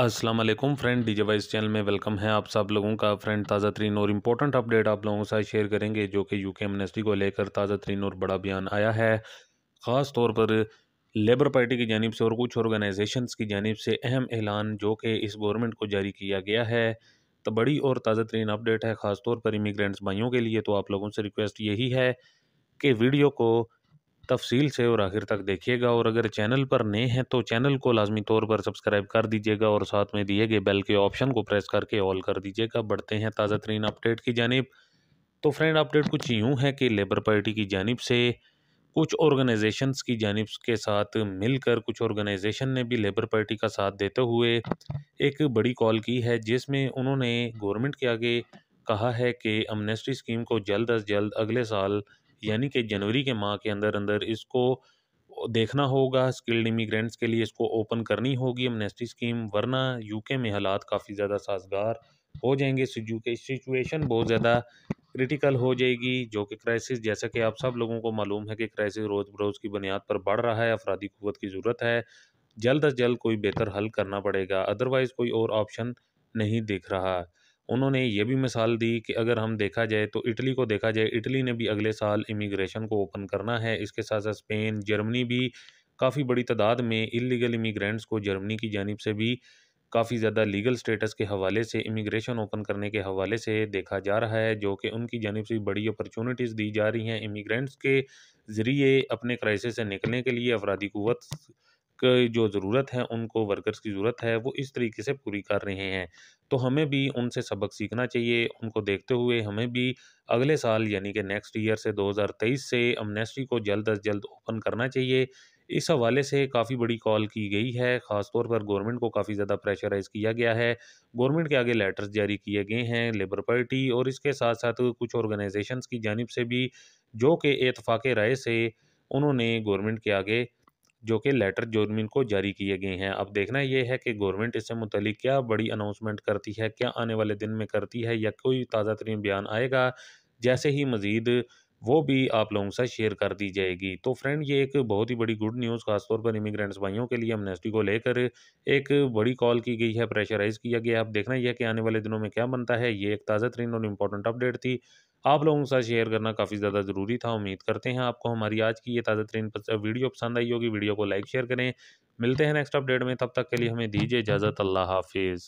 अस्सलाम वालेकुम friend D J voice channel में वेलकम है आप सब लोगों का फ्रेंड ताज़ा तरीन और इम्पोर्टेंट अपडेट आप लोगों के साथ शेयर करेंगे जो कि यूके एमनेस्टी को लेकर ताज़ा तरीन और बड़ा बयान आया है ख़ास तौर पर लेबर पार्टी की जानब से और कुछ ऑर्गेनाइजेशन की जानब से अहम ऐलान जो कि इस गवर्नमेंट को जारी किया गया है तो बड़ी और ताज़ा तरीन अपडेट है ख़ास तौर पर इमिग्रेंट्स भाइयों के लिए तो आप लोगों से रिक्वेस्ट यही है कि वीडियो को तफसील से और आखिर तक देखिएगा और अगर चैनल पर नए हैं तो चैनल को लाजमी तौर पर सब्सक्राइब कर दीजिएगा और साथ में दिए गए बेल के ऑप्शन को प्रेस करके ऑल कर दीजिएगा बढ़ते हैं ताज़ा तरीन अपडेट की जानब तो फ्रेंड अपडेट कुछ यूँ है कि लेबर पार्टी की जानब से कुछ ऑर्गेनाइजेशंस की जानब के साथ मिलकर कुछ ऑर्गेनाइजेशन ने भी लेबर पार्टी का साथ देते हुए एक बड़ी कॉल की है जिसमें उन्होंने गवर्नमेंट के आगे कहा है कि अमनेस्टी स्कीम को जल्द अज जल्द अगले साल यानी कि जनवरी के माह के अंदर अंदर इसको देखना होगा स्किल्ड इमिग्रेंट्स के लिए इसको ओपन करनी होगी एमनेस्टी स्कीम वरना यूके में हालात काफ़ी ज़्यादा साजगार हो जाएंगे सिचुएशन बहुत ज़्यादा क्रिटिकल हो जाएगी जो कि क्राइसिस जैसा कि आप सब लोगों को मालूम है कि क्राइसिस रोज़ बरोज़ की बुनियाद पर बढ़ रहा है अफराधी क़वत की ज़रूरत है जल्द अज जल्द कोई बेहतर हल करना पड़ेगा अदरवाइज़ कोई और ऑप्शन नहीं दिख रहा उन्होंने ये भी मिसाल दी कि अगर हम देखा जाए तो इटली को देखा जाए इटली ने भी अगले साल इमिग्रेशन को ओपन करना है इसके साथ साथ स्पेन जर्मनी भी काफ़ी बड़ी तादाद में इलीगल इमिग्रेंट्स को जर्मनी की जानब से भी काफ़ी ज़्यादा लीगल स्टेटस के हवाले से इमिग्रेशन ओपन करने के हवाले से देखा जा रहा है जो कि उनकी जानब से बड़ी अपॉर्चुनिटीज़ दी जा रही हैं इमिग्रेंट्स के ज़रिए अपने क्राइसिस से निकलने के लिए अफराधी क़वत की जो ज़रूरत है उनको वर्कर्स की ज़रूरत है वो इस तरीके से पूरी कर रहे हैं तो हमें भी उनसे सबक सीखना चाहिए उनको देखते हुए हमें भी अगले साल यानी कि नेक्स्ट ईयर से 2023 से अमनेस्टी को जल्द अज जल्द ओपन करना चाहिए इस हवाले से काफ़ी बड़ी कॉल की गई है ख़ासतौर पर गवर्नमेंट को काफ़ी ज़्यादा प्रेशराइज किया गया है गवर्नमेंट के आगे लेटर्स जारी किए गए हैं लेबर पार्टी और इसके साथ साथ कुछ ऑर्गेनाइजेशंस की जानब से भी जो कि इतफाक़ राय से उन्होंने गवर्नमेंट के आगे जो कि लेटर जोरमिन को जारी किए गए हैं अब देखना यह है कि गवर्नमेंट इससे मुतलिक क्या बड़ी अनाउंसमेंट करती है क्या आने वाले दिन में करती है या कोई ताज़ा तरीन बयान आएगा जैसे ही मज़ीद वो भी आप लोगों से शेयर कर दी जाएगी तो फ्रेंड ये एक बहुत ही बड़ी गुड न्यूज़ खासतौर पर इमिग्रेंट्स भाइयों के लिए एमनेस्टी को लेकर एक बड़ी कॉल की गई है प्रेशराइज किया गया आप देखना यह कि आने वाले दिनों में क्या बनता है ये एक ताज़ा तरीन और इम्पोर्टेंट अपडेट थी आप लोगों के साथ शेयर करना काफ़ी ज़्यादा ज़रूरी था उम्मीद करते हैं आपको हमारी आज की ये ताज़ा तरीन वीडियो पसंद आई होगी वीडियो को लाइक शेयर करें मिलते हैं नेक्स्ट अपडेट में तब तक के लिए हमें दीजिए इजाज़त अल्लाह हाफिज़